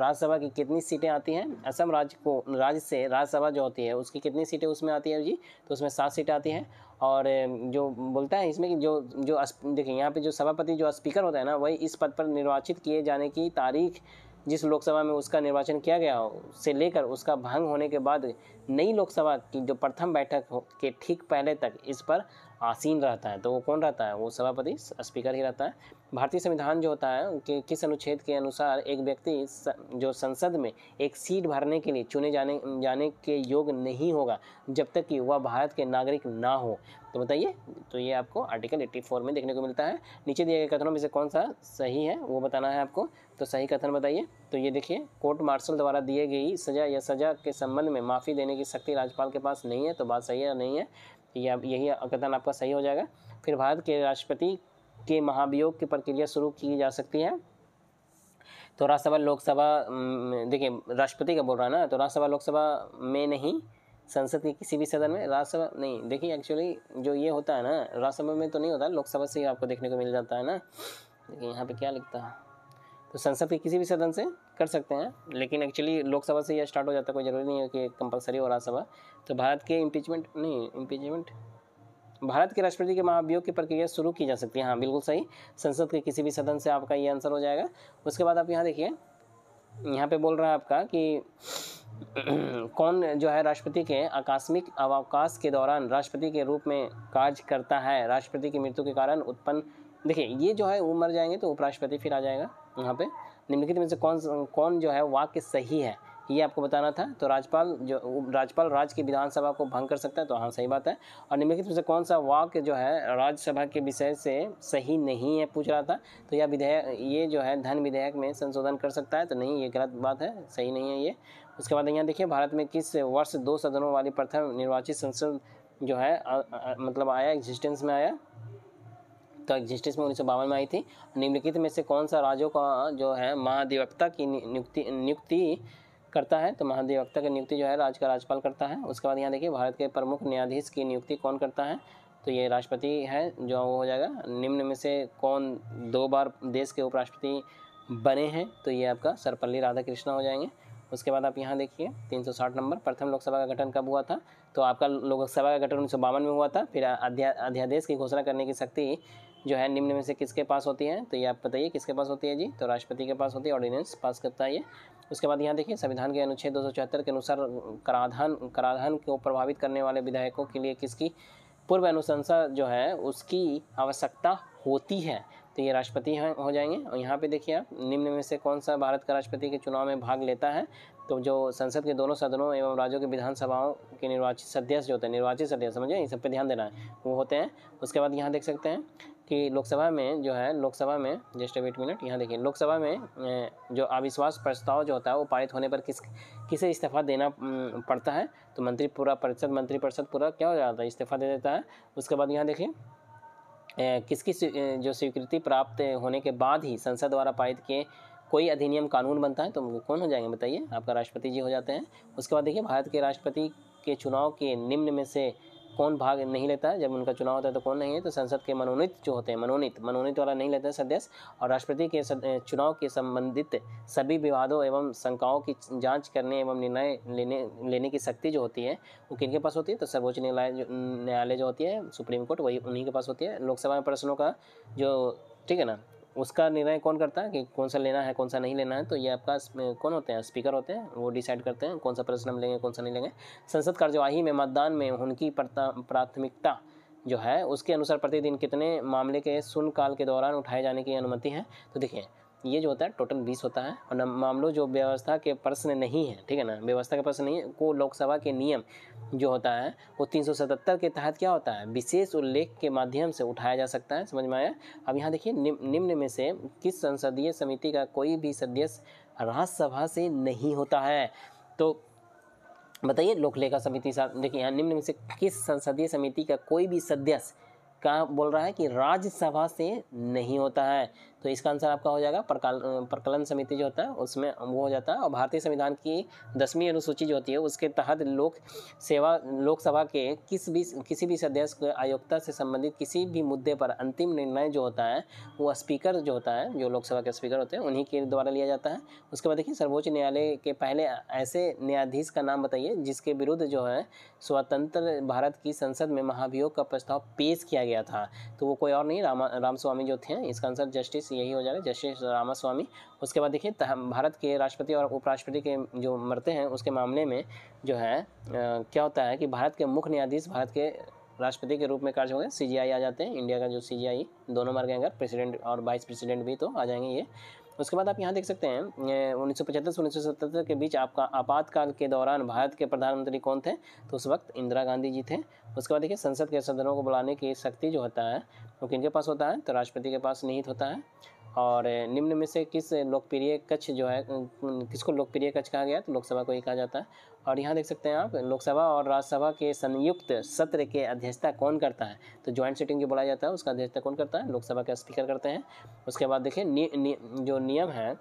राज्यसभा की कितनी सीटें आती हैं असम राज्य को राज्य से राज्यसभा जो होती है उसकी कितनी सीटें उसमें आती है जी तो उसमें सात सीटें आती हैं और जो बोलता है इसमें कि जो जो देखिए यहाँ पे जो सभापति जो स्पीकर होता है ना वही इस पद पर निर्वाचित किए जाने की तारीख जिस लोकसभा में उसका निर्वाचन किया गया हो से लेकर उसका भंग होने के बाद नई लोकसभा की जो प्रथम बैठक हो के ठीक पहले तक इस पर आसीन रहता है तो वो कौन रहता है वो सभापति स्पीकर ही रहता है भारतीय संविधान जो होता है कि किस अनुच्छेद के अनुसार एक व्यक्ति जो संसद में एक सीट भरने के लिए चुने जाने जाने के योग नहीं होगा जब तक कि वह भारत के नागरिक ना हो तो बताइए तो ये आपको आर्टिकल 84 में देखने को मिलता है नीचे दिए गए कथनों में से कौन सा सही है वो बताना है आपको तो सही कथन बताइए तो ये देखिए कोर्ट मार्शल द्वारा दिए गई सजा या सजा के संबंध में माफ़ी देने की शक्ति राज्यपाल के पास नहीं है तो बात सही है नहीं है या यही कथन आपका सही हो जाएगा फिर भारत के राष्ट्रपति के महाभियोग की प्रक्रिया शुरू की जा सकती है तो राज्यसभा लोकसभा देखिए राष्ट्रपति का बोल रहा है ना तो राज्यसभा लोकसभा में नहीं संसद के किसी भी सदन में राज्यसभा नहीं देखिए एक्चुअली जो ये होता है ना राज्यसभा में तो नहीं होता लोकसभा से ही आपको देखने को मिल जाता है ना देखिए यहाँ पे क्या लिखता है तो संसद के किसी भी सदन से कर सकते हैं लेकिन एक्चुअली लोकसभा से यह स्टार्ट हो जाता है कोई ज़रूरी नहीं है कि कंपलसरी हो राज्यसभा तो भारत के इम्पीचमेंट नहीं इम्पीचमेंट भारत के राष्ट्रपति के महाभियोग की प्रक्रिया शुरू की जा सकती है हाँ बिल्कुल सही संसद के किसी भी सदन से आपका ये आंसर हो जाएगा उसके बाद आप यहाँ देखिए यहाँ पे बोल रहा है आपका कि कौन जो है राष्ट्रपति के आकस्मिक अवकाश के दौरान राष्ट्रपति के रूप में कार्य करता है राष्ट्रपति की मृत्यु के कारण उत्पन्न देखिए ये जो है वो मर जाएंगे तो उपराष्ट्रपति फिर आ जाएगा यहाँ पे निम्नलिखित में से कौन कौन जो है वाक्य सही है ये आपको बताना था तो राज्यपाल जो राज्यपाल राज्य की विधानसभा को भंग कर सकता है तो हाँ सही बात है और निम्नलिखित में से कौन सा वाक्य जो है राज्यसभा के विषय से सही नहीं है पूछ रहा था तो यह विधेयक ये जो है धन विधेयक में संशोधन कर सकता है तो नहीं ये गलत बात है सही नहीं है ये उसके बाद यहाँ देखिए भारत में किस वर्ष दो सदनों वाली प्रथम निर्वाचित संसद जो है आ, आ, मतलब आया एग्जिस्टेंस में आया इसका एग्जिस्टेंस में उन्नीस में आई थी निम्नलिखित में से कौन सा राज्यों का जो है महाधिवक्ता की नियुक्ति नियुक्ति करता है तो महाधिवक्ता की नियुक्ति जो है राज्य का राज्यपाल करता है उसके बाद यहाँ देखिए भारत के प्रमुख न्यायाधीश की नियुक्ति कौन करता है तो ये राष्ट्रपति है जो वो हो जाएगा निम्न में से कौन दो बार देश के उपराष्ट्रपति बने हैं तो ये आपका सर्वपल्ली राधाकृष्णा हो जाएंगे उसके बाद आप यहाँ देखिए 360 नंबर प्रथम लोकसभा का गठन कब हुआ था तो आपका लोकसभा का गठन उन्नीस में हुआ था फिर अध्या अध्यादेश की घोषणा करने की शक्ति जो है निम्न में से किसके पास होती है तो ये आप बताइए किसके पास होती है जी तो राष्ट्रपति के पास होती है ऑर्डिनेंस पास करता है ये उसके बाद यहाँ देखिए संविधान के अनुच्छेद दो के अनुसार कराधान कराधान को प्रभावित करने वाले विधायकों के लिए किसकी पूर्व अनुशंसा जो है उसकी आवश्यकता होती है तो ये राष्ट्रपति हो जाएंगे और यहाँ पे देखिए आप निम्न में से कौन सा भारत का राष्ट्रपति के चुनाव में भाग लेता है तो जो संसद के दोनों सदनों एवं राज्यों के विधानसभाओं के निर्वाचित सदस्य जो होते हैं निर्वाचित सदस्य समझे इन सब पे ध्यान देना है वो होते हैं उसके बाद यहाँ देख सकते हैं कि लोकसभा में जो है लोकसभा में जस्ट वेट मिनट यहाँ देखिए लोकसभा में जो अविश्वास प्रस्ताव जो होता है वो पारित होने पर किस किसे इस्तीफा देना पड़ता है तो मंत्री पूरा परिषद मंत्रिपरिषद पूरा क्या हो जाता है इस्तीफा दे देता है उसके बाद यहाँ देखिए किसकी जो स्वीकृति प्राप्त होने के बाद ही संसद द्वारा पारित किए कोई अधिनियम कानून बनता है तो कौन हो जाएंगे बताइए आपका राष्ट्रपति जी हो जाते हैं उसके बाद देखिए भारत के राष्ट्रपति के चुनाव के निम्न में से कौन भाग नहीं लेता है जब उनका चुनाव होता है तो कौन नहीं है तो संसद के मनोनीत जो होते हैं मनोनीत मनोनीत वाला नहीं लेता है सदस्य और राष्ट्रपति के सद, चुनाव के संबंधित सभी विवादों एवं शंकाओं की जांच करने एवं निर्णय लेने लेने की शक्ति जो होती है वो किन के पास होती है तो सर्वोच्च न्यायालय न्यायालय जो होती है सुप्रीम कोर्ट वही उन्हीं के पास होती है लोकसभा में प्रश्नों का जो ठीक है ना उसका निर्णय कौन करता है कि कौन सा लेना है कौन सा नहीं लेना है तो ये आपका कौन होते हैं स्पीकर होते हैं वो डिसाइड करते हैं कौन सा प्रश्न हम लेंगे कौन सा नहीं लेंगे संसद कार्यवाही में मतदान में उनकी प्राथमिकता जो है उसके अनुसार प्रतिदिन कितने मामले के सुनकाल के दौरान उठाए जाने की अनुमति है तो देखिए ये जो होता है टोटल बीस होता है और मामलों जो व्यवस्था के प्रश्न नहीं है ठीक है ना व्यवस्था के प्रश्न नहीं है को लोकसभा के नियम जो होता है वो 377 के तहत क्या होता है विशेष उल्लेख के माध्यम से उठाया जा सकता है समझ में आया अब यहाँ देखिए निम्न में से किस संसदीय समिति का कोई भी सदस्य राज्यसभा से नहीं होता है तो बताइए लोकलेखा समिति साहब देखिए यहाँ निम्न में से किस संसदीय समिति का कोई भी सदस्य कहाँ बोल रहा है कि राज्यसभा से नहीं होता है तो इसका आंसर आपका हो जाएगा प्रकाल प्रकलन समिति जो होता है उसमें वो हो जाता है और भारतीय संविधान की दसवीं अनुसूची जो होती है उसके तहत लोक सेवा लोकसभा के किस भी किसी भी सदस्य को आयोगता से संबंधित किसी भी मुद्दे पर अंतिम निर्णय जो होता है वो स्पीकर जो होता है जो लोकसभा के स्पीकर होते हैं उन्हीं के द्वारा लिया जाता है उसके बाद देखिए सर्वोच्च न्यायालय के पहले ऐसे न्यायाधीश का नाम बताइए जिसके विरुद्ध जो है स्वतंत्र भारत की संसद में महाभियोग का प्रस्ताव पेश किया गया था तो वो कोई और नहीं रामा रामस्वामी जो थे इसका आंसर जस्टिस बस यही हो जाएगा जस्टिस रामास्वामी उसके बाद देखिए भारत के राष्ट्रपति और उपराष्ट्रपति के जो मरते हैं उसके मामले में जो है आ, क्या होता है कि भारत के मुख्य न्यायाधीश भारत के राष्ट्रपति के रूप में कार्य होंगे सी आ जाते हैं इंडिया का जो सी दोनों मर गए अगर प्रेसिडेंट और वाइस प्रेसिडेंट भी तो आ जाएंगे ये उसके बाद आप यहाँ देख सकते हैं उन्नीस सौ पचहत्तर से उन्नीस सौ सतहत्तर के बीच आपका आपातकाल के दौरान भारत के प्रधानमंत्री कौन थे तो उस वक्त इंदिरा गांधी जी थे उसके बाद देखिए संसद के सदनों को बुलाने की शक्ति जो होता है वो किन के पास होता है तो राष्ट्रपति के पास निहित होता है और निम्न में से किस लोकप्रिय कक्ष जो है किसको लोकप्रिय कक्ष कहा गया तो लोकसभा को ही कहा जाता है और यहाँ देख सकते हैं आप लोकसभा और राज्यसभा के संयुक्त सत्र के अध्यक्षता कौन करता है तो ज्वाइंट सिटिंग जो बुलाया जाता है उसका अध्यक्षता कौन करता है लोकसभा का स्पीकर करते हैं उसके बाद देखिए नि, नि, जो नियम है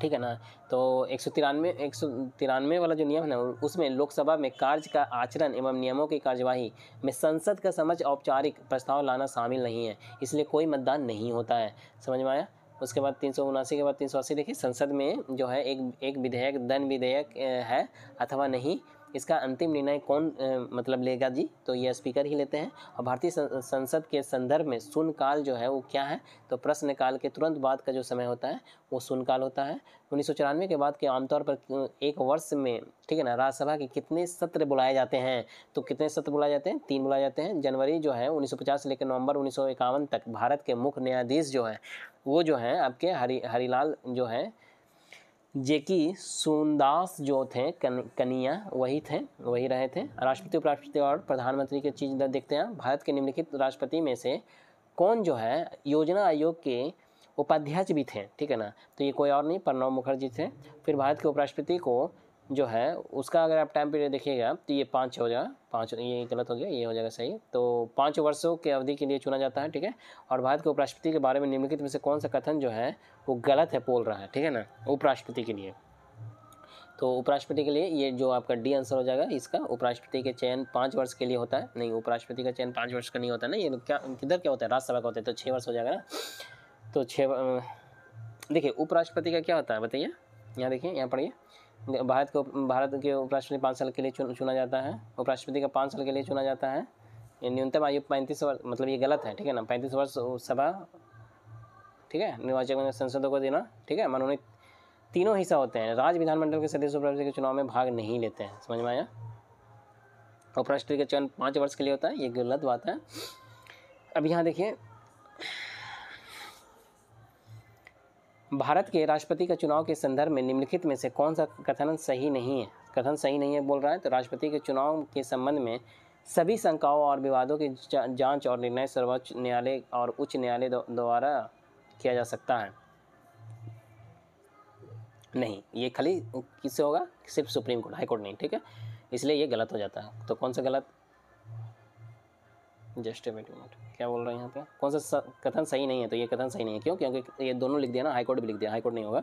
ठीक है ना तो एक सौ तिरानवे एक सौ तिरानवे वाला जो नियम है ना उसमें लोकसभा में कार्य का आचरण एवं नियमों की कार्यवाही में संसद का समझ औपचारिक प्रस्ताव लाना शामिल नहीं है इसलिए कोई मतदान नहीं होता है समझ में आया उसके बाद तीन सौ उनासी के बाद तीन सौ अस्सी देखिए संसद में जो है एक एक विधेयक दन विधेयक है अथवा नहीं इसका अंतिम निर्णय कौन मतलब लेगा जी तो यह स्पीकर ही लेते हैं और भारतीय संसद के संदर्भ में शून्यकाल जो है वो क्या है तो प्रश्नकाल के तुरंत बाद का जो समय होता है वो शून्यकाल होता है उन्नीस के बाद के आमतौर पर एक वर्ष में ठीक है ना राज्यसभा के कितने सत्र बुलाए जाते हैं तो कितने सत्र बुलाए जाते हैं तीन बुलाए जाते हैं जनवरी जो है 1950 से लेकर नवंबर उन्नीस तक भारत के मुख्य न्यायाधीश जो हैं वो जो हैं आपके हरी हरीलाल जो हैं जेकि सोनदास जो थे कन, कनिया वही थे वही रहे थे राष्ट्रपति उपराष्ट्रपति और प्रधानमंत्री की चीज़ देखते हैं भारत के निम्नलिखित राष्ट्रपति में से कौन जो है योजना आयोग के उपाध्यक्ष भी थे ठीक है ना तो ये कोई और नहीं प्रणब मुखर्जी थे फिर भारत के उपराष्ट्रपति को जो है उसका अगर आप टाइम पीरियड देखिएगा तो ये पाँच हो जाएगा पाँच ये गलत हो गया ये हो जाएगा सही तो पाँच वर्षों के अवधि के लिए चुना जाता है ठीक है और भारत के उपराष्ट्रपति के बारे में निम्नलिखित में से कौन सा कथन जो है वो गलत है बोल रहा है ठीक है ना उपराष्ट्रपति के लिए तो उपराष्ट्रपति के लिए ये जो आपका डी आंसर हो जाएगा इसका उपराष्ट्रपति के चयन पाँच वर्ष के लिए होता है नहीं उपराष्ट्रपति का चयन पाँच वर्ष का नहीं होता ना ये क्या किधर क्या होता है राज्यसभा का होता है तो छः वर्ष हो जाएगा ना तो छः देखिए उपराष्ट्रपति का क्या होता है बताइए यहाँ देखिए यहाँ पढ़िए भारत को भारत के उपराष्ट्रपति पाँच साल के लिए चुन, चुना जाता है उपराष्ट्रपति का पाँच साल के लिए चुना जाता है न्यूनतम आयु पैंतीस वर्ष मतलब ये गलत है ठीक है ना पैंतीस वर्ष सभा ठीक है निर्वाचक संसदों को देना ठीक है मनोनीत तीनों हिस्सा होते हैं राज्य विधानमंडल के सदस्य उपराष्ट्रपति के चुनाव में भाग नहीं लेते हैं समझ में आया उपराष्ट्रपति का चयन पाँच वर्ष के लिए होता है ये गलत बात है अब यहाँ देखिए भारत के राष्ट्रपति का चुनाव के संदर्भ में निम्नलिखित में से कौन सा कथन सही नहीं है कथन सही नहीं है बोल रहा है तो राष्ट्रपति के चुनाव के संबंध में सभी शंकाओं और विवादों की जांच और निर्णय सर्वोच्च न्यायालय और उच्च न्यायालय द्वारा किया जा सकता है नहीं ये खाली किससे होगा सिर्फ सुप्रीम कोर्ट हाईकोर्ट नहीं ठीक है इसलिए ये गलत हो जाता है तो कौन सा गलत जस्ट ए मिनट क्या बोल रहा है यहाँ पे कौन सा कथन सही नहीं है तो ये कथन सही नहीं है क्यों क्योंकि ये दोनों लिख दिया ना हाईकोर्ट भी लिख दिया हाईकोर्ट नहीं होगा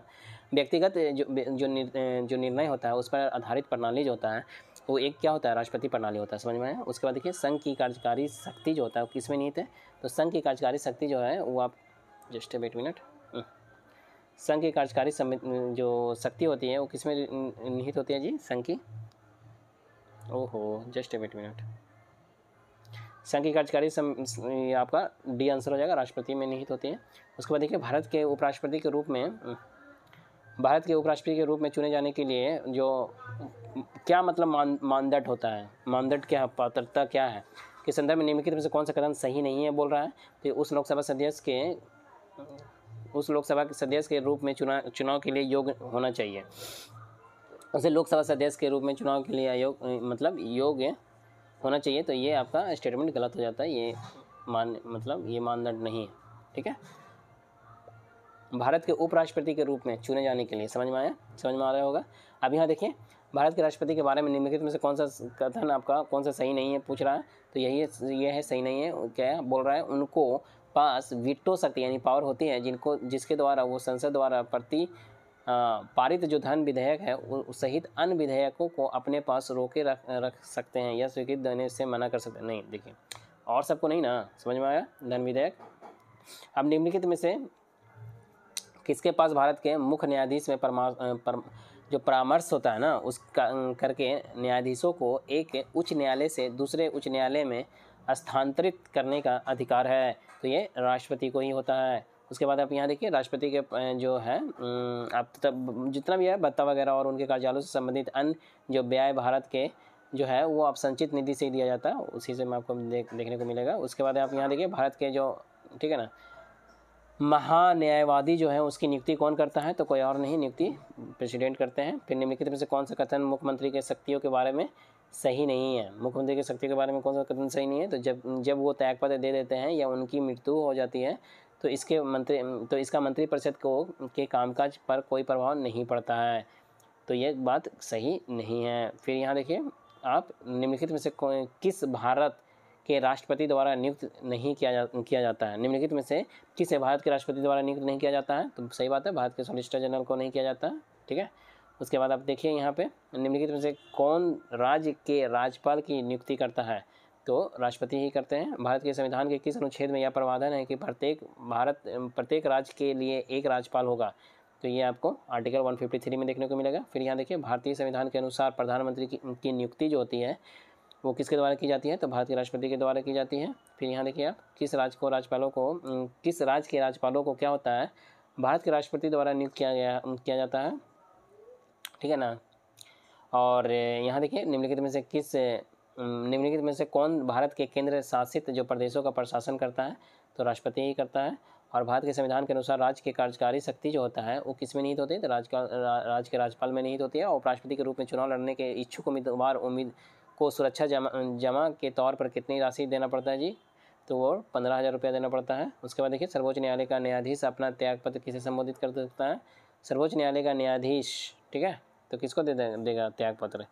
व्यक्तिगत जो जो जो निर्णय होता है उस पर आधारित प्रणाली जो होता है वो एक क्या होता है राष्ट्रपति प्रणाली होता है समझ में आया उसके बाद देखिए संघ की कार्यकारी शक्ति जो होता है वो किस में निहित है तो संघ की कार्यकारी शक्ति जो है वो आप जस्ट एट मिनट हम्म, संघ की कार्यकारी जो शक्ति होती है वो किसमें निहित होती है जी संघ की ओहो जस्ट एट मिनट संघ की कार्यकारी आपका डी आंसर हो जाएगा राष्ट्रपति में निहित होती है उसके बाद देखिए भारत के उपराष्ट्रपति के रूप में भारत के उपराष्ट्रपति के रूप में चुने जाने के लिए जो क्या मतलब मान मानदंड होता है मानदंड क्या पात्रता क्या है कि संदर्भ में निम्नलिखित में से कौन सा कदम सही नहीं है बोल रहा है तो उस लोकसभा सदस्य के उस लोकसभा के सदस्य के रूप में चुनाव चुनाव के लिए योग्य होना चाहिए उसे लोकसभा सदस्य के रूप में चुनाव के लिए आयोग मतलब योग्य होना चाहिए तो ये आपका स्टेटमेंट गलत हो जाता है ये मान मतलब ये मानदंड नहीं है ठीक है भारत के उपराष्ट्रपति के रूप में चुने जाने के लिए समझ में आया समझ में आ रहा होगा अब यहाँ देखिए भारत के राष्ट्रपति के बारे में निम्नलिखित में से कौन सा कथन आपका कौन सा सही नहीं है पूछ रहा है तो यही ये है सही नहीं है क्या है? बोल रहा है उनको पास विटो शक्ति यानी पावर होती है जिनको जिसके द्वारा वो संसद द्वारा प्रति पारित जो धन विधेयक है सहित अन्य विधेयकों को अपने पास रोके रख रख सकते हैं या स्वीकृत देने से मना कर सकते हैं नहीं देखिए और सबको नहीं ना समझ में आया धन विधेयक अब निम्नलिखित में से किसके पास भारत के मुख्य न्यायाधीश में परमा पर, जो परामर्श होता है ना उस करके न्यायाधीशों को एक उच्च न्यायालय से दूसरे उच्च न्यायालय में स्थानांतरित करने का अधिकार है तो ये राष्ट्रपति को ही होता है उसके बाद आप यहाँ देखिए राष्ट्रपति के जो है आप तब जितना भी है भत्ता वगैरह और उनके कार्यालयों से संबंधित अन्य जो ब्याय भारत के जो है वो आप संचित निधि से दिया जाता है उसी से मैं आपको देख देखने को मिलेगा उसके बाद आप यहाँ देखिए भारत के जो ठीक है ना महान्यायवादी जो है उसकी नियुक्ति कौन करता है तो कोई और नहीं नियुक्ति प्रेसिडेंट करते हैं फिर निम्नलिखित में से कौन सा कथन मुख्यमंत्री के शक्तियों के बारे में सही नहीं है मुख्यमंत्री के शक्ति के बारे में कौन सा कथन सही नहीं है तो जब जब वो त्यागपत्र दे देते हैं या उनकी मृत्यु हो जाती है तो इसके मंत्री तो इसका मंत्रिपरिषद को के कामकाज पर कोई प्रभाव नहीं पड़ता है तो ये बात सही नहीं है फिर यहाँ देखिए आप निम्नलिखित में से किस भारत के राष्ट्रपति द्वारा नियुक्त नहीं किया जा किया जाता है निम्नलिखित में से किसे भारत के राष्ट्रपति द्वारा नियुक्त नहीं किया जाता है तो सही बात है भारत के सॉलिसिटर जनरल को नहीं किया जाता है ठीक है उसके बाद आप देखिए यहाँ पे निम्नलिखित में से कौन राज्य के राज्यपाल की नियुक्ति करता है तो राष्ट्रपति ही करते हैं भारत के संविधान के किस अनुच्छेद में यह प्रावधान है कि प्रत्येक भारत प्रत्येक राज्य के लिए एक राज्यपाल होगा तो ये आपको आर्टिकल 153 में देखने को मिलेगा फिर यहाँ देखिए भारतीय संविधान के अनुसार प्रधानमंत्री की, की नियुक्ति जो होती है वो किसके द्वारा की जाती है तो भारत के राष्ट्रपति के द्वारा की जाती है फिर यहाँ देखिए आप किस राज्य को राज्यपालों को किस राज्य के राज्यपालों को क्या होता है भारत के राष्ट्रपति द्वारा नियुक्त किया गया किया जाता है ठीक है ना और यहाँ देखिए निम्नलिखित में से किस निम्नलिखित में से कौन भारत के केंद्र शासित जो प्रदेशों का प्रशासन करता है तो राष्ट्रपति ही करता है और भारत के संविधान के अनुसार राज्य के कार्यकारी शक्ति जो होता है वो किस में नहीं होती है तो राज्य का राज्य के राज्यपाल में नहीं होती है और उपराष्ट्रपति के रूप में चुनाव लड़ने के इच्छुक उम्मीदवार उम्मीद को सुरक्षा जमा जमा के तौर पर कितनी राशि देना पड़ता है जी तो वो पंद्रह हज़ार रुपया देना पड़ता है उसके बाद देखिए सर्वोच्च न्यायालय का न्यायाधीश अपना त्यागपत्र किसे संबोधित कर सकता है सर्वोच्च न्यायालय का न्यायाधीश ठीक है तो किसको दे देगा त्यागपत्र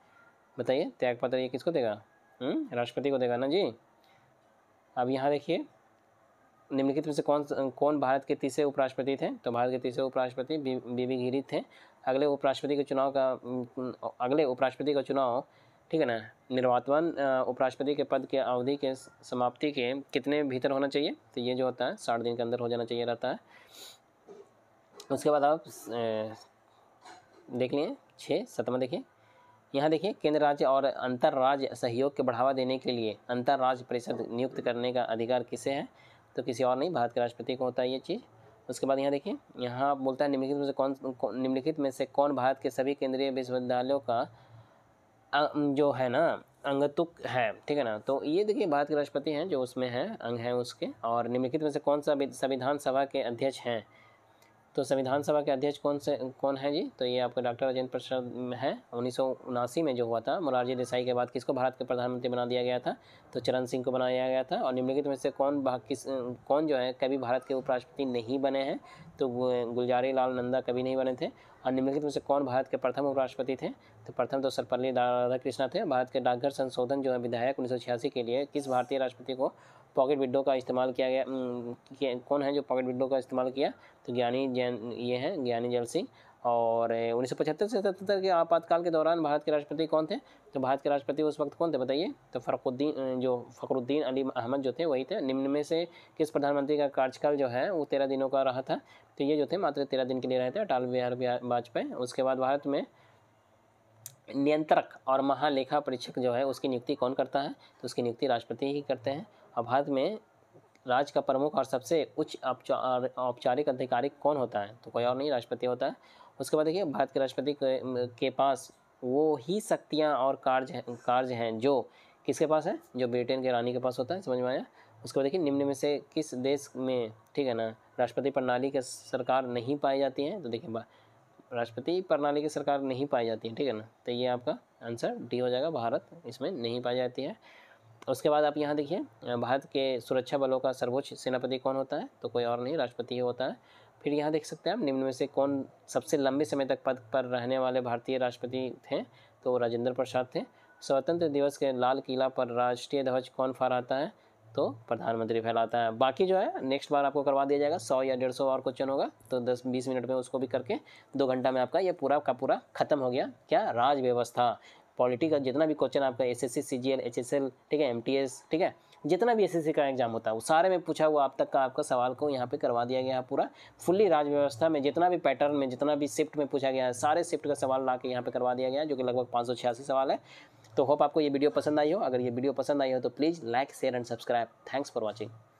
बताइए त्यागपत्र ये किसको देगा हम्म? राष्ट्रपति को देगा ना जी अब यहाँ देखिए निम्नलिखित में से कौन कौन भारत के तीसरे उपराष्ट्रपति थे तो भारत के तीसरे उपराष्ट्रपति बीबी गिरी थे अगले उपराष्ट्रपति के चुनाव का अगले उपराष्ट्रपति का चुनाव ठीक है ना निर्वातवान उपराष्ट्रपति के पद के अवधि के समाप्ति के कितने भीतर होना चाहिए तो ये जो होता है साठ दिन के अंदर हो जाना चाहिए रहता है उसके बाद आप देख लिए छः सतवा देखिए यहाँ देखिए केंद्र राज्य और अंतर्राज्य सहयोग के बढ़ावा देने के लिए अंतर्राज्य परिषद नियुक्त करने का अधिकार किसे है तो किसी और नहीं भारत के राष्ट्रपति को होता है ये चीज़ उसके बाद यहाँ देखिए यहाँ बोलता है निम्नलिखित में से कौन, निम्नलिखित में से कौन भारत के सभी केंद्रीय विश्वविद्यालयों का जो है ना अंगतुक है ठीक है ना तो ये देखिए भारत के राष्ट्रपति हैं जो उसमें हैं अंग हैं उसके और निम्नलिखित में से कौन सा संविधान सभा के अध्यक्ष हैं तो संविधान सभा के अध्यक्ष कौन से कौन है जी तो ये आपका डॉक्टर राजेंद्र प्रसाद है उन्नीस में जो हुआ था मोरारजी देसाई के बाद किसको भारत के प्रधानमंत्री बना दिया गया था तो चरण सिंह को बनाया गया था और निम्नलिखित में से कौन किस कौन जो है कभी भारत के उपराष्ट्रपति नहीं बने हैं तो गुलजारी लाल नंदा कभी नहीं बने थे और निम्नलिखित में से कौन भारत के प्रथम उपराष्ट्रपति थे तो प्रथम तो सर्वपल्ली राधाकृष्णा थे भारत के डाकघर संशोधन जो है विधायक उन्नीस के लिए किस भारतीय राष्ट्रपति को पॉकेट विंडो का इस्तेमाल किया गया कौन है जो पॉकेट विंडो का इस्तेमाल किया तो ज्ञानी जैन ये हैं ज्ञानी जल सिंह और उन्नीस सौ पचहत्तर से सतहत्तर के आपातकाल के दौरान भारत के राष्ट्रपति कौन थे तो भारत के राष्ट्रपति उस वक्त कौन थे बताइए तो फ़रुद्दीन जो फ़खरुद्दीन अली अहमद जो थे वही थे निम्न में से किस प्रधानमंत्री का कार्यकाल जो है वो तेरह दिनों का रहा था तो ये जो थे मात्र तेरह दिन के लिए रहे थे अटल बिहारी वाजपेयी उसके बाद भारत में नियंत्रक और महालेखा परीक्षक जो है उसकी नियुक्ति कौन करता है तो उसकी नियुक्ति राष्ट्रपति ही करते हैं भारत में राज्य का प्रमुख और सबसे उच्च औपचारिक अधिकारी कौन होता है तो कोई और नहीं राष्ट्रपति होता है उसके बाद देखिए भारत के राष्ट्रपति के पास वो ही शक्तियाँ और कार्य कार्य हैं जो किसके पास है जो ब्रिटेन के रानी के पास होता है समझ में आया उसके बाद देखिए निम्न में से किस देश में ठीक है ना राष्ट्रपति प्रणाली के सरकार नहीं पाई जाती है तो देखिए राष्ट्रपति प्रणाली की सरकार नहीं पाई जाती है ठीक है ना तो ये आपका आंसर डी हो जाएगा भारत इसमें नहीं पाई जाती है उसके बाद आप यहाँ देखिए भारत के सुरक्षा बलों का सर्वोच्च सेनापति कौन होता है तो कोई और नहीं राष्ट्रपति ही होता है फिर यहाँ देख सकते हैं आप निम्न में से कौन सबसे लंबे समय तक पद पर रहने वाले भारतीय राष्ट्रपति थे तो राजेंद्र प्रसाद थे स्वतंत्र दिवस के लाल किला पर राष्ट्रीय ध्वज कौन फहराता है तो प्रधानमंत्री फैलाता है बाकी जो है नेक्स्ट बार आपको करवा दिया जाएगा सौ या डेढ़ सौ और क्वेश्चन होगा तो दस बीस मिनट में उसको भी करके दो घंटा में आपका ये पूरा का पूरा खत्म हो गया क्या राज व्यवस्था पॉलिटी का जितना भी क्वेश्चन आपका S S C G L H S L ठीक है एम टी एस ठीक है जितना भी एस एस सी का एग्जाम होता है वो सारे में पूछा हुआ आप तक का आपका सवाल को यहाँ पे करवा दिया गया पूरा फुल्ली राज्य व्यवस्था में जितना भी पैटर्न में जितना भी शिफ्ट में पूछा गया है सारे शिफ्ट का सवाल ला के यहाँ पे करवा दिया गया जो कि लगभग पाँच सवाल है तो होप आपको ये वीडियो पसंद आई हो अगर ये वीडियो पसंद आई हो तो please like share and subscribe thanks for watching